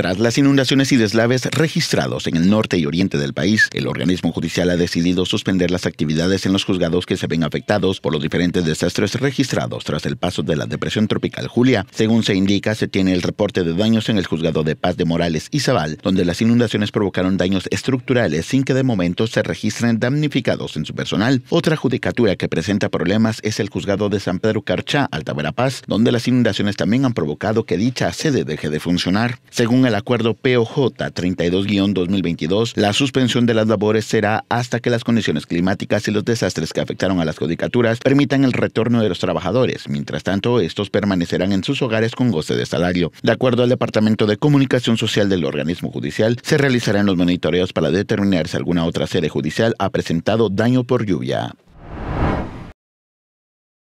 Tras las inundaciones y deslaves registrados en el norte y oriente del país, el organismo judicial ha decidido suspender las actividades en los juzgados que se ven afectados por los diferentes desastres registrados tras el paso de la depresión tropical Julia. Según se indica, se tiene el reporte de daños en el juzgado de paz de Morales y Zaval, donde las inundaciones provocaron daños estructurales sin que de momento se registren damnificados en su personal. Otra judicatura que presenta problemas es el juzgado de San Pedro Carchá, Alta Verapaz, donde las inundaciones también han provocado que dicha sede deje de funcionar. Según el acuerdo POJ 32-2022, la suspensión de las labores será hasta que las condiciones climáticas y los desastres que afectaron a las judicaturas permitan el retorno de los trabajadores. Mientras tanto, estos permanecerán en sus hogares con goce de salario. De acuerdo al Departamento de Comunicación Social del organismo judicial, se realizarán los monitoreos para determinar si alguna otra sede judicial ha presentado daño por lluvia.